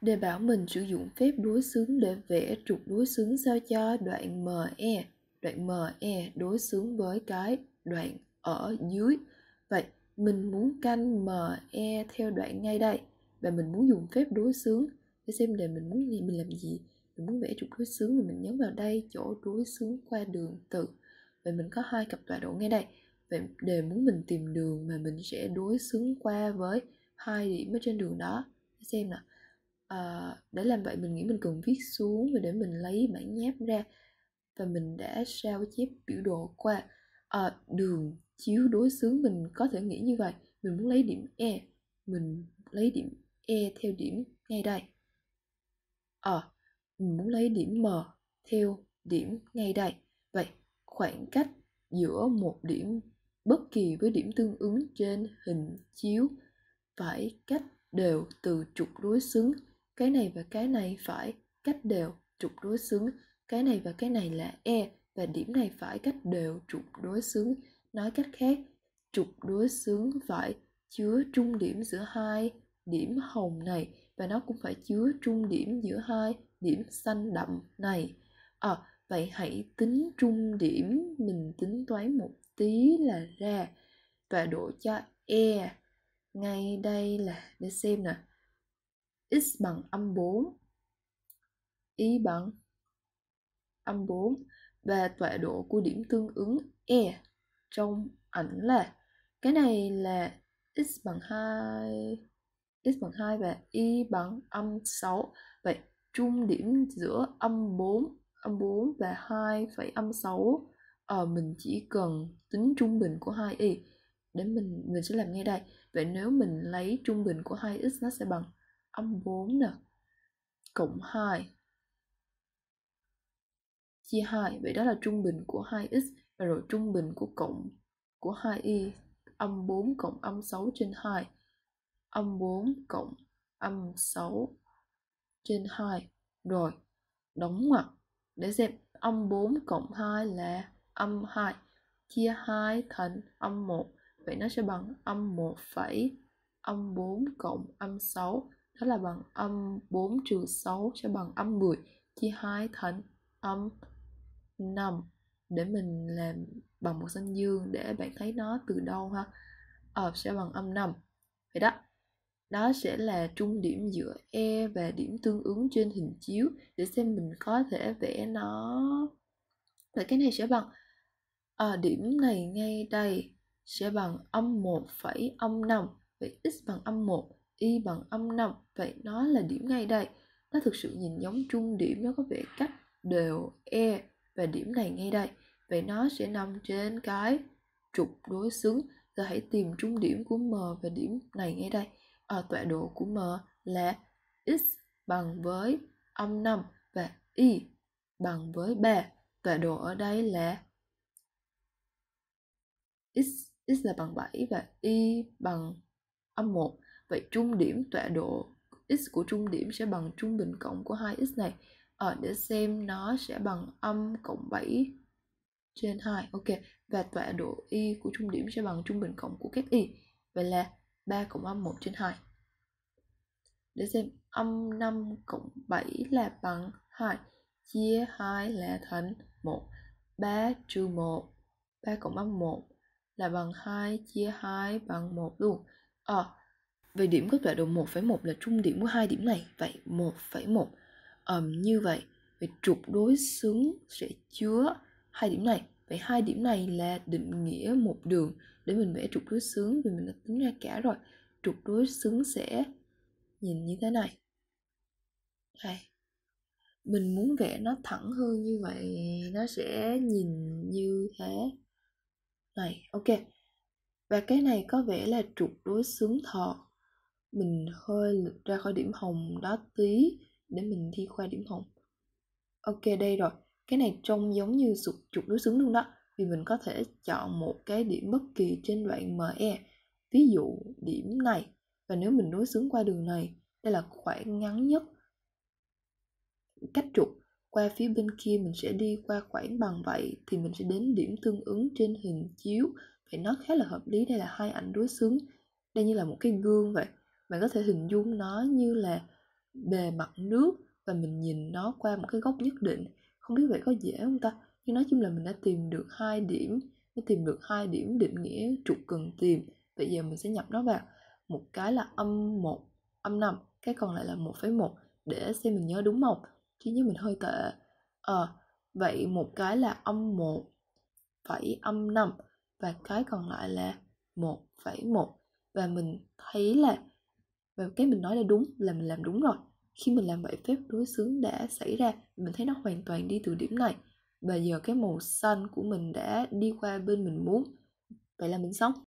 để bảo mình sử dụng phép đối xứng để vẽ trục đối xứng sao cho đoạn ME. Đoạn ME đối xứng với cái đoạn ở dưới. Vậy mình muốn canh ME theo đoạn ngay đây và mình muốn dùng phép đối xứng để xem để mình muốn gì mình làm gì mình muốn vẽ trục đối xứng thì mình nhấn vào đây chỗ đối xứng qua đường từ vậy mình có hai cặp tọa độ ngay đây vậy đề muốn mình tìm đường mà mình sẽ đối xứng qua với hai điểm ở trên đường đó để xem nào à, để làm vậy mình nghĩ mình cần viết xuống và để mình lấy bản nháp ra và mình đã sao chép biểu đồ qua à, đường chiếu đối xứng mình có thể nghĩ như vậy mình muốn lấy điểm e mình lấy điểm e theo điểm ngay đây à, mình muốn lấy điểm m theo điểm ngay đây vậy khoảng cách giữa một điểm bất kỳ với điểm tương ứng trên hình chiếu phải cách đều từ trục đối xứng cái này và cái này phải cách đều trục đối xứng cái này và cái này là e và điểm này phải cách đều trục đối xứng nói cách khác trục đối xứng phải chứa trung điểm giữa hai điểm hồng này và nó cũng phải chứa trung điểm giữa hai điểm xanh đậm này à, vậy hãy tính trung điểm mình tính toán một tí là ra và độ cho e ngay đây là để xem nè x bằng âm 4 y bằng âm 4 và tọa độ của điểm tương ứng E trong ảnh là cái này là x bằng 2 x bằng 2 và y bằng âm 6 vậy trung điểm giữa âm 4 âm 4 và 2 phẩy âm 6 ờ, mình chỉ cần tính trung bình của hai y để mình mình sẽ làm ngay đây vậy nếu mình lấy trung bình của 2x nó sẽ bằng âm 4 nè cộng 2 chia 2 vậy đó là trung bình của 2x và rồi trung bình của cộng của 2y âm 4 cộng âm 6 trên 2 âm 4 cộng âm 6 trên 2 rồi đóng ngoặc để xem âm 4 cộng 2 là âm 2 chia 2 thành âm 1 vậy nó sẽ bằng âm 1 phẩy âm 4 cộng âm 6 đó là bằng âm 4 trừ 6 sẽ bằng âm 10 chia 2 thành âm 5 để mình làm bằng một xanh dương để bạn thấy nó từ đâu ha ờ sẽ bằng âm 5 vậy đó đó sẽ là trung điểm giữa E và điểm tương ứng trên hình chiếu để xem mình có thể vẽ nó vậy cái này sẽ bằng à, điểm này ngay đây sẽ bằng âm 1 phẩy âm 5 vậy x bằng âm 1 y bằng âm nằm vậy nó là điểm ngay đây nó thực sự nhìn giống trung điểm nó có vẻ cách đều e và điểm này ngay đây vậy nó sẽ nằm trên cái trục đối xứng giờ hãy tìm trung điểm của m và điểm này ngay đây ở ờ, à, tọa độ của m là x bằng với âm 5 và y bằng với 3 tọa độ ở đây là x x là bằng 7 và y bằng âm 1 vậy trung điểm tọa độ x của trung điểm sẽ bằng trung bình cộng của hai x này ở ờ, để xem nó sẽ bằng âm cộng 7 trên 2 ok và tọa độ y của trung điểm sẽ bằng trung bình cộng của các y vậy là 3 cộng âm 1 trên 2 để xem âm 5 cộng 7 là bằng 2 chia 2 là thành 1 3 trừ 1 3 cộng âm 1 là bằng 2 chia 2 bằng 1 luôn ờ à, về điểm có tọa độ 1,1 là trung điểm của hai điểm này. Vậy 1,1 um, như vậy về trục đối xứng sẽ chứa hai điểm này. Vậy hai điểm này là định nghĩa một đường để mình vẽ trục đối xứng vì mình đã tính ra cả rồi. Trục đối xứng sẽ nhìn như thế này. Đây. Mình muốn vẽ nó thẳng hơn như vậy nó sẽ nhìn như thế này. Ok. Và cái này có vẻ là trục đối xứng thọ mình hơi lượt ra khỏi điểm hồng đó tí để mình đi qua điểm hồng ok đây rồi cái này trông giống như sụt trục đối xứng luôn đó vì mình có thể chọn một cái điểm bất kỳ trên đoạn ME ví dụ điểm này và nếu mình đối xứng qua đường này đây là khoảng ngắn nhất cách trục qua phía bên kia mình sẽ đi qua khoảng bằng vậy thì mình sẽ đến điểm tương ứng trên hình chiếu vậy nó khá là hợp lý đây là hai ảnh đối xứng đây như là một cái gương vậy bạn có thể hình dung nó như là bề mặt nước và mình nhìn nó qua một cái góc nhất định không biết vậy có dễ không ta nhưng nói chung là mình đã tìm được hai điểm đã tìm được hai điểm định nghĩa trục cần tìm bây giờ mình sẽ nhập nó vào một cái là âm 1 âm 5 cái còn lại là 1,1 để xem mình nhớ đúng không chứ nhớ mình hơi tệ à, vậy một cái là âm 1 phẩy âm 5 và cái còn lại là 1,1 và mình thấy là và cái mình nói là đúng là mình làm đúng rồi khi mình làm vậy phép đối xứng đã xảy ra mình thấy nó hoàn toàn đi từ điểm này và giờ cái màu xanh của mình đã đi qua bên mình muốn vậy là mình xong